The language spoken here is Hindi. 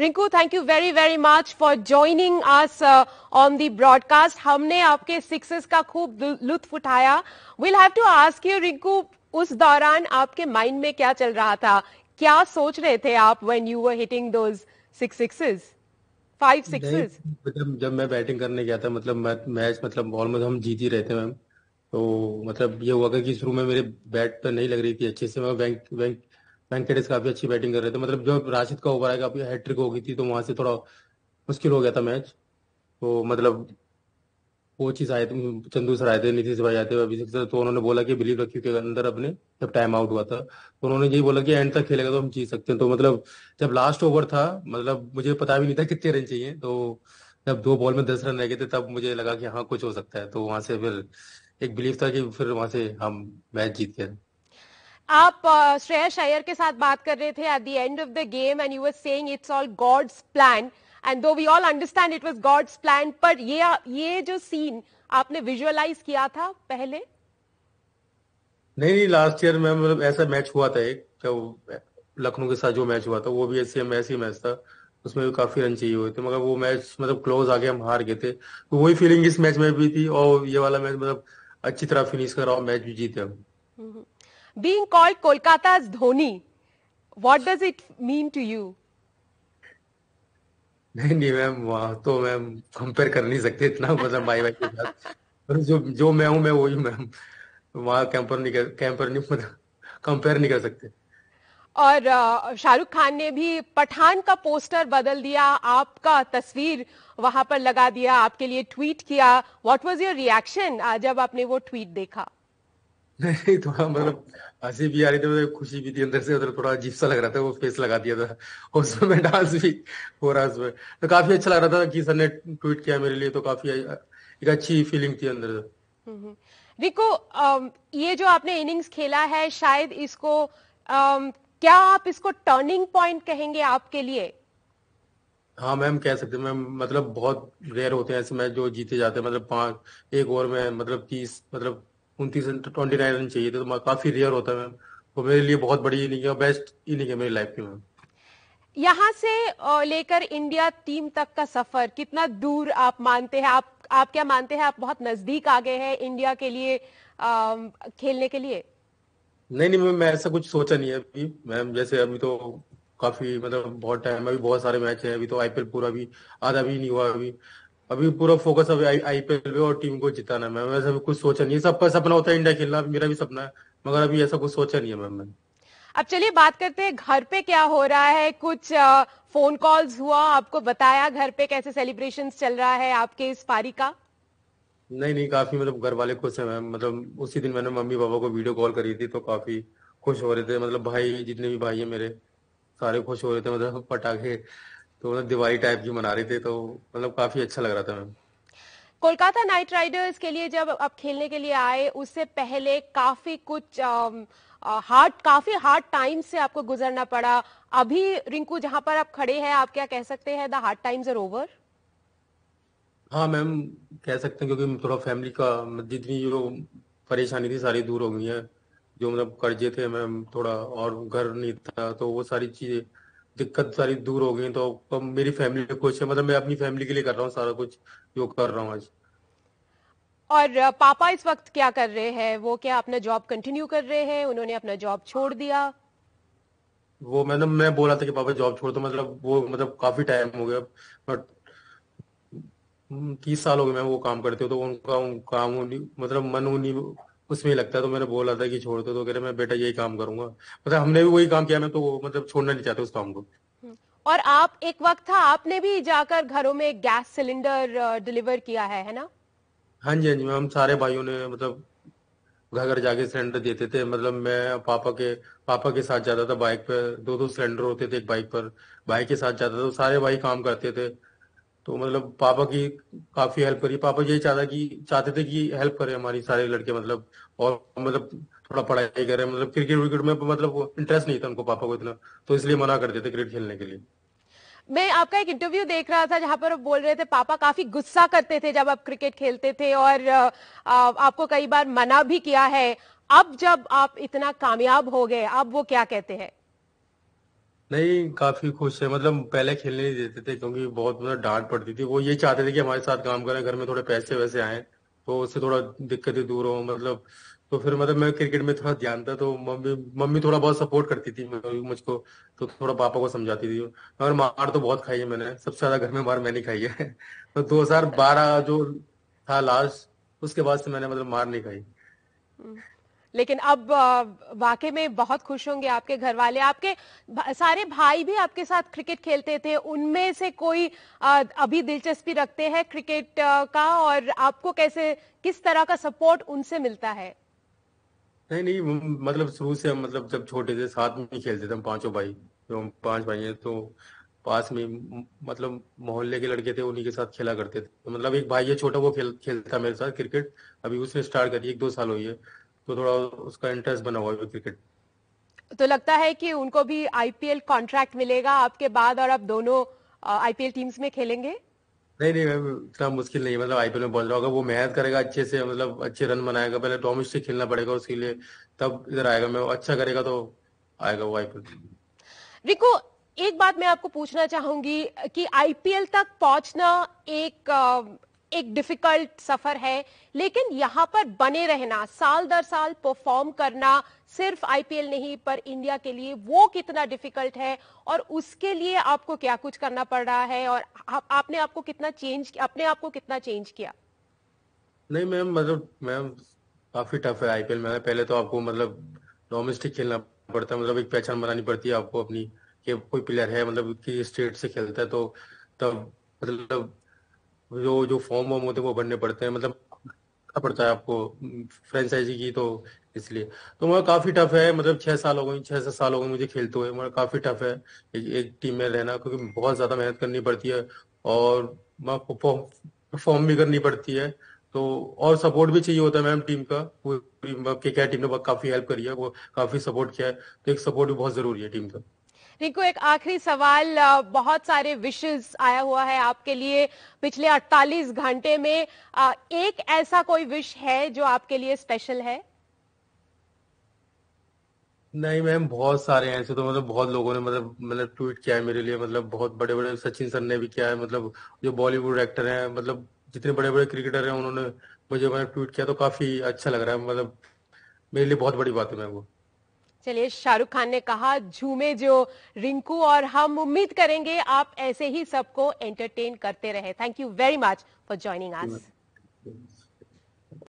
Rinku thank you very very much for joining us on the broadcast हमने आपके सिक्सेस का खूब लुत्फ उठाया will have to ask you Rinku उस दौरान आपके माइंड में क्या चल रहा था क्या सोच रहे थे आप when you were hitting those six sixes five sixes जब जब मैं बैटिंग करने गया था मतलब मैच मतलब ऑलमोस्ट तो हम जीत ही रहे थे मैम तो मतलब ये हुआ कि शुरू में मेरे बैट पर तो नहीं लग रही थी अच्छे से मैं बैंक बैंक वेंकटेश काफी अच्छी बैटिंग कर रहे थे मतलब जब राशिद का ओवर आएगा हैट्रिक हो गई थी तो वहां से थोड़ा मुश्किल हो गया था मैच तो मतलब चीज आए थे चंदू सर आए थे नीतीश भाई आए थे अभिषेक सर तो उन्होंने बोला कि बिलीव रखी के अंदर अपने जब टाइम आउट हुआ था तो उन्होंने यही बोला कि एंड तक खेलेगा तो हम जीत सकते हैं तो मतलब जब लास्ट ओवर था मतलब मुझे पता भी नहीं था कितने रन चाहिए तो जब दो बॉल में दस रन रह गए थे तब मुझे लगा कि हाँ कुछ हो सकता है तो वहां से फिर एक बिलीव था कि फिर वहां से हम मैच जीत गए आप श्रेयस अय्यर के साथ बात कर रहे थे at the end of the game and you were saying it's all God's plan and though we all understand it was God's plan पर ये ये जो सीन आपने विजुअलाइज किया था पहले नहीं नहीं लास्ट ईयर में मतलब ऐसा मैच हुआ था एक क्या लखनऊ के साथ जो मैच हुआ था वो भी ऐसे ऐसे मैच था उसमें भी काफी रन चाहिए हुए थे मगर वो मैच मतलब क्लोज आगे हम हार गए थे तो वही फीलिंग इस मैच में भी थी और ये वाला मैच मतलब अच्छी तरह फिनिश करा और मैच भी जीते हम हम्म, हम्म। being called Kolkata's Dhoni, what does it mean to you? नहीं नहीं मैम तो मैम कंपेयर कर नहीं सकते इतना मतलब भाई भाई के साथ पर जो जो मैं हूँ मैं वही मैम वहाँ कैंपर नहीं कर कैंपर नहीं मतलब कंपेयर नहीं कर सकते और शाहरुख खान ने भी पठान का पोस्टर बदल दिया आपका तस्वीर वहां पर लगा दिया आपके लिए ट्वीट किया व्हाट वाज योर रिएक्शन जब आपने वो ट्वीट देखा नहीं थोड़ा मतलब हंसी भी आ रही थी खुशी भी थी अंदर से उधर थोड़ा अजीब सा लग रहा था वो फेस लगा दिया था उसमें डांस भी हो रहा उसमें तो काफी अच्छा लग रहा था कि सर ने ट्वीट किया मेरे लिए तो काफी एक अच्छी फीलिंग थी अंदर से रिको ये जो आपने इनिंग्स खेला है शायद इसको क्या आप इसको टर्निंग पॉइंट कहेंगे आपके लिए हाँ मैम कह सकते मैम मतलब बहुत रेयर होते हैं ऐसे मैच जो जीते जाते हैं मतलब पांच एक ओवर में मतलब तीस मतलब उनतीस ट्वेंटी नाइन रन चाहिए थे तो मैं काफी रेयर होता है मैम वो मेरे लिए बहुत बड़ी इनिंग है बेस्ट इनिंग है मेरी लाइफ की मैम यहाँ से लेकर इंडिया टीम तक का सफर कितना दूर आप मानते हैं आप आप क्या मानते हैं आप बहुत नजदीक आ गए हैं इंडिया के लिए आ, खेलने के लिए नहीं नहीं मैम मैं ऐसा कुछ सोचा नहीं है अभी मैम जैसे अभी तो काफी मतलब बहुत टाइम अभी बहुत सारे मैच है अभी तो आईपीएल पूरा भी आधा भी नहीं हुआ अभी अभी पूरा फोकस अभी आईपीएल पे और टीम को जिताना मैम वैसे भी कुछ सोचा नहीं है सबका सपना होता है इंडिया खेलना मेरा भी सपना है मगर अभी ऐसा कुछ सोचा नहीं है मैम मैंने अब चलिए बात करते हैं घर पे क्या हो रहा है कुछ आ, फोन कॉल्स हुआ आपको बताया घर पे कैसे सेलिब्रेशन चल रहा है आपके इस पारी का नहीं नहीं काफी मतलब घर वाले खुश है मैम मतलब उसी दिन मैंने मम्मी पापा को वीडियो कॉल करी थी तो काफी खुश हो रहे थे मतलब भाई जितने भी भाई है मेरे सारे खुश हो रहे थे मतलब पटाखे तो मतलब दिवाली टाइप की मना रहे थे तो मतलब काफी अच्छा लग रहा था मैम कोलकाता नाइट राइडर्स के लिए जब आप खेलने के लिए आए उससे पहले काफी कुछ हार्ड काफी हार्ड टाइम से आपको गुजरना पड़ा अभी रिंकू जहां पर आप खड़े हैं आप क्या कह सकते हैं the hard times are over हाँ मैम कह सकते हैं क्योंकि थोड़ा फैमिली का मतलब जितनी जो परेशानी थी सारी दूर हो गई है जो मतलब कर्जे थे मैम थोड़ा और घर नहीं था तो वो सारी चीजें दिक्कत सारी दूर हो गई तो अब मेरी फैमिली में खुश है मतलब मैं अपनी फैमिली के लिए कर रहा हूँ सारा कुछ जो कर रहा हूँ आज और पापा इस वक्त क्या कर रहे हैं वो क्या अपना जॉब कंटिन्यू कर रहे हैं उन्होंने अपना जॉब छोड़ दिया वो मैंने मैं बोला था कि पापा जॉब छोड़ दो मतलब वो मतलब काफी टाइम हो गया बट तीस साल हो गए मैं वो काम करते हो तो उनका काम मतलब मन उन्हीं उसमें ही लगता है तो मैंने बोला था कि छोड़ दो तो कह रहे मैं बेटा यही काम करूंगा मतलब हमने भी वही काम किया मैं तो मतलब छोड़ना नहीं चाहते उस काम को हम्म। और आप एक वक्त था आपने भी जाकर घरों में गैस सिलेंडर डिलीवर किया है है ना हाँ जी हाँ जी हम सारे भाइयों ने मतलब घर घर जाके सिलेंडर देते थे मतलब मैं पापा के पापा के साथ जाता था बाइक पर दो दो सिलेंडर होते थे एक बाइक पर बाइक के साथ जाता था तो सारे भाई काम करते थे तो मतलब पापा की काफी हेल्प करी पापा यही चाहता कि चाहते थे कि हेल्प करे हमारी सारे लड़के मतलब और मतलब थोड़ा पढ़ाई करे मतलब क्रिकेट विकेट में मतलब इंटरेस्ट नहीं था उनको पापा को इतना तो इसलिए मना करते थे क्रिकेट खेलने के लिए मैं आपका एक इंटरव्यू देख रहा था जहां पर आप बोल रहे थे पापा काफी गुस्सा करते थे जब आप क्रिकेट खेलते थे और आपको कई बार मना भी किया है अब जब आप इतना कामयाब हो गए अब वो क्या कहते हैं नहीं काफी खुश है मतलब पहले खेलने नहीं देते थे क्योंकि बहुत मतलब डांट पड़ती थी वो ये चाहते थे कि हमारे साथ काम करें घर में थोड़े पैसे वैसे आए तो उससे थोड़ा दिक्कतें दूर हो मतलब तो फिर मतलब मैं क्रिकेट में थोड़ा ध्यान था तो मम्मी मम्मी थोड़ा बहुत सपोर्ट करती थी मुझको तो थोड़ा पापा को समझाती थी और मार तो बहुत खाई है मैंने सबसे ज्यादा घर में मार मैंने खाई है तो दो जो था लास्ट उसके बाद से मैंने मतलब मार नहीं खाई हम्म। लेकिन अब वाकई में बहुत खुश होंगे आपके घर वाले आपके सारे भाई भी आपके साथ क्रिकेट खेलते थे उनमें से कोई अभी दिलचस्पी रखते हैं क्रिकेट का और आपको कैसे किस तरह का सपोर्ट उनसे मिलता है नहीं नहीं मतलब शुरू से हम मतलब जब छोटे थे साथ में खेलते थे हम पांचों भाई जो हम पांच भाई हैं तो पास में मतलब मोहल्ले के लड़के थे उन्हीं के साथ खेला करते थे तो मतलब एक भाई है छोटा वो खेल खेलता मेरे साथ क्रिकेट अभी उसने स्टार्ट करी एक दो साल हुई है तो थोड़ा उसका इंटरेस्ट बना हुआ है क्रिकेट तो लगता है कि उनको भी आईपीएल कॉन्ट्रैक्ट मिलेगा आपके बाद और आप दोनों आईपीएल टीम्स में खेलेंगे नहीं नहीं मैम इतना मुश्किल नहीं मतलब आईपीएल में बोल रहा होगा वो मेहनत करेगा अच्छे से मतलब अच्छे रन बनाएगा पहले डोमेस्टिक से खेलना पड़ेगा उसके लिए तब इधर आएगा मैं अच्छा करेगा तो आएगा वो आईपीएल रिको एक बात मैं आपको पूछना चाहूंगी कि आईपीएल तक पहुंचना एक एक डिफिकल्ट सफर है लेकिन यहाँ पर बने रहना साल दर साल परफॉर्म करना सिर्फ आईपीएल नहीं पर इंडिया के लिए वो कितना डिफिकल्ट है और उसके लिए आपको क्या कुछ करना पड़ रहा है और आ, आपने आपको कितना चेंज अपने आप को कितना चेंज किया नहीं मैम मतलब मैम काफी टफ है आईपीएल में पहले तो आपको मतलब डोमेस्टिक खेलना पड़ता है मतलब एक पहचान बनानी पड़ती है आपको अपनी कि कोई प्लेयर है मतलब किस स्टेट से खेलता है तो तब मतलब जो जो फॉर्म वॉर्म होते हैं वो भरने पड़ते हैं मतलब पड़ता है आपको फ्रेंचाइजी की तो इसलिए तो मेरा काफी टफ है मतलब छह साल हो गए छह सात साल हो गए मुझे खेलते हुए मेरा काफी टफ है एक, एक टीम में रहना क्योंकि बहुत ज्यादा मेहनत करनी पड़ती है और मैं परफॉर्म भी करनी पड़ती है तो और सपोर्ट भी चाहिए होता है मैम टीम का पूरी के क्या टीम ने काफी हेल्प करी है वो काफी सपोर्ट किया है तो एक सपोर्ट भी बहुत जरूरी है टीम का रिंकू एक आखिरी सवाल बहुत सारे विशेष आया हुआ है आपके लिए पिछले 48 घंटे में एक ऐसा कोई विश है जो आपके लिए स्पेशल है नहीं मैम बहुत सारे हैं ऐसे तो मतलब बहुत लोगों ने मतलब मतलब ट्वीट किया है मेरे लिए मतलब बहुत बड़े बड़े सचिन सर ने भी किया है मतलब जो बॉलीवुड एक्टर हैं मतलब जितने बड़े बड़े क्रिकेटर हैं उन्होंने मुझे मतलब ट्वीट किया तो काफी अच्छा लग रहा है मतलब मेरे लिए बहुत बड़ी बात है मैम वो चलिए शाहरुख खान ने कहा झूमे जो रिंकू और हम उम्मीद करेंगे आप ऐसे ही सबको एंटरटेन करते रहे thank you very much for joining us